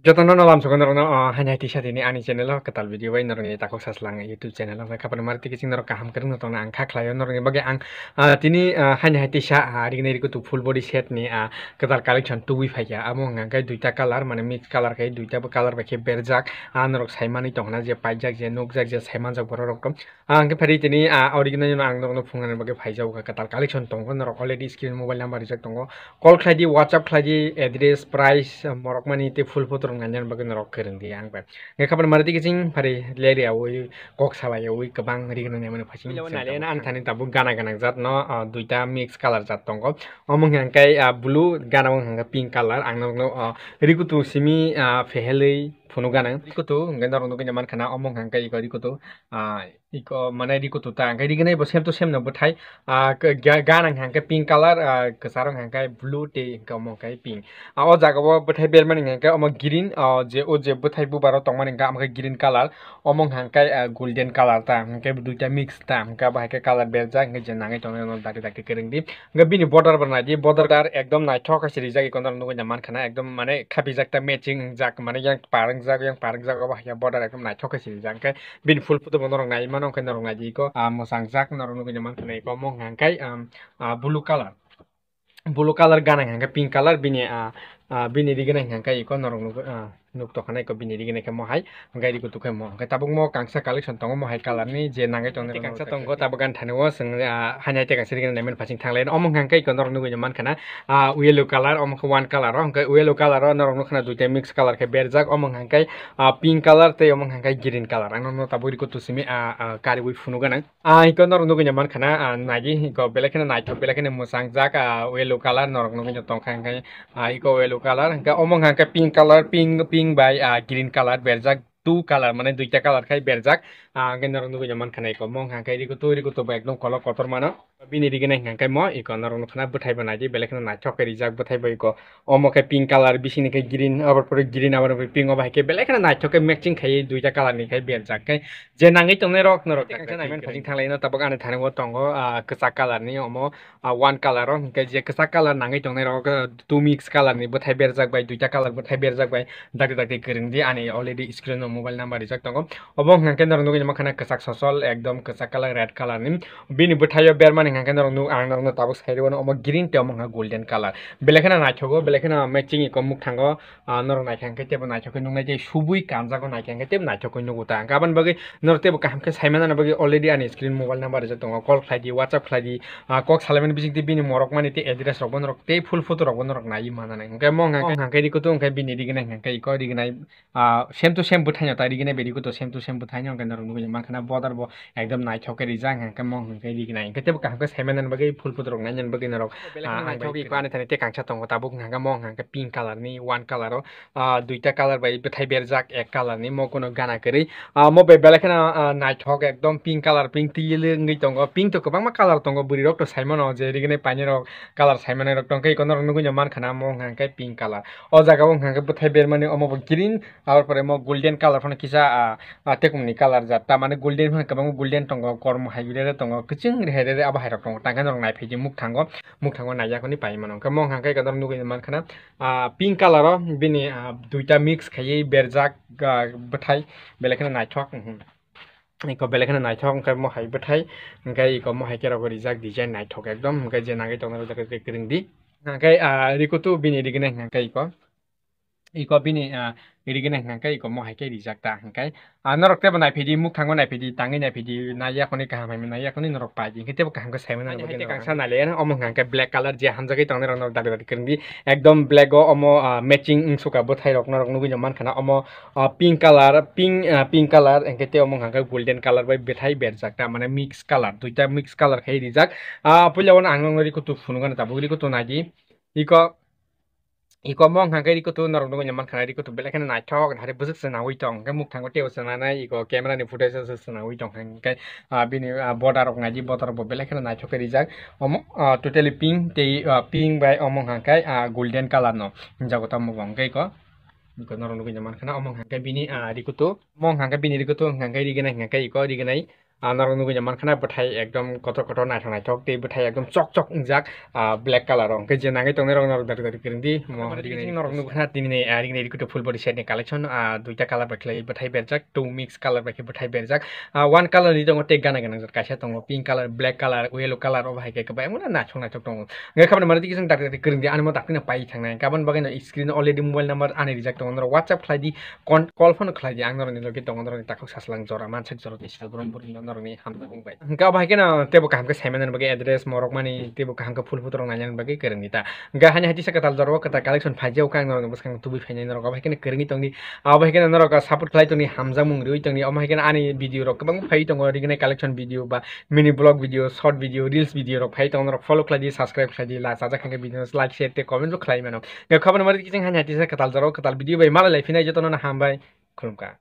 Giordano Nolam sukonrono oh, ah, hanya di chat ini ani channel ketal video ini nor ngi takok saslang YouTube channel mereka kapan marti kising nor kaham kering nor tona angka klayon nor ngi bagi ang uh, ini ah, hanya hati sya hari ini aku tuh full body set ni uh, ketal collection two wif aja ya, amo ngangkai duita color mana mix color kai duita color bagi berjak anrok saiman itu hanya je pajak je nukjak je saiman jak boro rokom angke hari ini uh, original nor ang nor fungan bagi paija uka ketal collection tongko nor already screen mobile number jak tongko call kaji WhatsApp kaji address price morok mana itu full foto korum ganjar bagi ngerok keren di angkat. Nggak ya, kapan marati kucing pari leri woi kok sawa ya woi kebang ri kena nyaman fasing lewan iya, ale iya, na antani tabu gana gana zat no eh, duita mix color zat tongko omong yang kayak eh, blue gana omong yang pink color angkat no ri eh, kutu simi fehelei gana iko tu ngai dorong ngai nyaman kana omong hangkai iko iko tu iko mana iko tu tang kai digne bo sem tu sem no butai gana hang pink color kesarong hang blue te ka omong kai pink o jaga bo butai bel man omong green je o je butai bu baro tong man hang kai green color omong hangkai golden color ta hangkai kai duita mix ta hang kai bahai kai color bel ja ngai jena ngai tong no dake dake kering di ngai bini border bana di border dar ekdom nai thok asiri jagi kondor ngai nyaman kana ekdom mana kapi jakta matching jak mana yang parang jak yang park jak oba ya border ekdom naithok khe sinijak hingkhe bin full norong norok nai mano hingkhe norok naijiko mosangjak norok nugui mangkhe naiko mo hingkhe bulu color bulu color gana hingkhe pink color bini bini digenai ngangka iko norong nuk nuk kana iko bini digenai kemo hai ngangka di tukai kemo ngangka tabung mo kangsa kali tongo mo hai kalar ni je nangka tongo ti kangsa tongo tani thanewo seng hanya te kangsa digenai nemen pasing tang lain omong ngangka iko norong nuk nyaman kana yellow kalar omong one color hangka yellow color norong nuk kana dute mix color ke berzak omong ngangka pink color te omong hangka green color ang tabung taburi ko simi kari wif funu gana iko norong nuk nyaman kana nagi iko belakena nai to belakena musang jak yellow kalar norong nuk nyaman tongka hangka iko yellow yellow colour হাঙ্কা অমং হাঙ্কা pink colour pink pink বাই green colour বেরজাক two colour মানে দুইটা কালার খাই বেরজাক গেন্দার নুগুজামান খানাই কমং হাঙ্কা এদিকে তৈরি করতে একদম কলক কতর মানা ङ्ख्याक म ए नरङाइ बे बेला नाइकै रिजाक बुझ्दै अमोकै पिङ्क कालर वि ग्रिन अब ग्रिन अब पिङ्क भएकै बेलाको नाइककै मेचिङ खि दुईटा कालरखाइ बेज्याकै जे नागै तौन रक नै तपाईँ आउनु त अचा कालर नि अमो ओन कालर जेसा टु मिक्स कालर नि बेब् दुईतालर बेजा दागे दा गन्िङ अनि अलरेडि स्किन मोइल नम्बर रिजाक अब हिङ्गै नरङ्गिङ ससल एकदम कसा कालर रेड कलर बेर ngang rong nu ang rong tabuk sai rong omo green te omo golden color belekana naithogo belekana matching ikom muk thango nor naikhang ke tebo naithok nu ngai je subui kamja ko naikhang ke tebo naithok nu guta gaban bagi nor bo kam ke saimana na bagi already an screen mobile number je tongo call khlai di whatsapp khlai kok salamen bisik di bini morok mani te address rok bonrok te full photo rok bonrok nai mana nai ngai mo ngai ngai di ko tu ngai bini di ngai ngai ko di ngai same to same बुथाइनो तारि गिने बेरिको तो same to same बुथाइनो गनर नुगै माखना बदर ब एकदम नाइथोके रिजां हंके मों हंके दिगनाय केते बका ก็ใช้มันนั่นบางกี่พูดพูดตรงนั้นยันบางกี่นรกอ่าโชคดีกว่าในทางที่การชาตงตาบุกหางก็มองหางก็พิงคัลเลอร์นี่วันคัลเลอร์อ่าดุยตาคัลเลอร์ไปไทยเบรจักเอกคัลเลอร์นี่มองคนกันอะไรอ่าโมเบลเบลกันอ่าไนท์ฮอกเอกดอมพิงคัลเลอร์พิงตีเรื่องงี้ตรงก็พิงตัวก็บางมาคัลเลอร์ตรงก็บุรีรกตัวใช้มันเอาเจริญกันในปัญญารกคัลเลอร์ใช้มันรกตรงก็อีกคนนึงนึกว่ามันขนาดมองหางก็พิงคัลเลอร์อ๋อจากก็มองหางก็ไทยเบรมันเนี่ยมองกรีนเอาไปมองโกลเด้นคัลเลอร์ฟังกิซ่าอ่าเทคุมนี่คัลเลอร์จัดตามันโกลเด้นฟังกับมองโกลเด้นตรงก็กอร์มไฮยูเดอร์ตรงก็คือจึงเฮเดอร์อาบไฮ hairok tongo tangka jorok naiphaije mukthango mukthango naijakoni pai manongkha mong hangkhe kadar nugui mankhana pink color o bini à, duita mix khaiye berjak bthai belekhana naithok इको बेलेग नाइथ ओंखाय महाय बथाय ओंखाय इको महाय केराव रिजाक डिजाइन नाइथक एकदम ओंखाय जे नागै तंगना जागै ग्रिंदी ओंखाय रिकुतु बिनि रिगने ओंखाय इको Iko bini iri gina ngangka iko mo haike di jakta ngangka i norok te bonai pidi muk tango nai pidi tangi nai pidi na iya koni kaha mai mina iya koni norok pagi ngite bo kaha ngko sai mina ngite kaha sana le yana omo ngangka black color jia hamza kai tangi rong norok dali dali kirendi ekdom black go omo matching ing suka bo thai rok norok nugi nyoman kana omo pink color pink pink color ngite omo ngangka golden color bai bethai ber jakta mana mix color tuita mix color kai di jak apu jawa na angong ngori kutu funu kana tabu ngori kutu nagi iko iko mong hangkai dikutu narung norong dong nyaman kana iko tu belakang na chok hari busuk sena wi tong ke muk tangko teo sena na iko kamera ni footage sa sena wi tong hang kai bini border ok ngaji border bo belakang na chok rijak om totally pink te pink by omong hangkai golden color no jago tam mong kai ko iko norong dong nyaman kana omong hangkai bini iko dikutu mong hangkai bini dikutu tu hangkai digena iko digenai নারং নুগুইয়া মানখানা বঠাই একদম কত কত নাইথা নাইথক তে বঠাই একদম চক চক উংজাক ব্ল্যাক কালার অঙ্কে যে নাগে তো রং নরক দারি দারি কিরিন দি নরক নুগুনা দিনে আরিং এর ফুল বডি সাইড কালেকশন দুইটা কালার লাগে বঠাই বেরজাক টু মিক্স কালার বাখি বঠাই বেরজাক ওয়ান কালার নি দং টেক গানা গানা জাত কাছে pink colour black colour yellow colour ও ভাই কে বাই এমন না নাইথক তং গে খাবন মারি দিকে দারি দারি কিরিন দি আনমো দাকিনা পাই থাকে গাবন বাকি স্ক্রিন অলরেডি মোবাইল নাম্বার আনে রিজাক তং হোয়াটসঅ্যাপ খাই দি কল ফোন খাই দি আং নরক নি লগে তং সাসলাং জরা মানসিক জরা special Brahmapur normi hamkan ingbai. Gak apa kena tebo kaham ke semen dan address morok mani tebo kaham ke pulpo torong nanyan bagai kering ita. Gak hanya hati sakatal dorwo kata kalek son faja ukan norong nopo sekang tubi fanya norong apa kena kering itong di. Apa kena norong kas hapur kelai tong di hamza mungri itong video rok kebang pahit tong wari kena kalek video ba mini blog video short video reels video rok pahit tong norong follow kelai subscribe kelai di saja kang ke video like share te komen rok kelai menok. Gak kapan nomor di hanya hati sakatal dorwo kata video bai malai fina jatono na hambai kolom ka.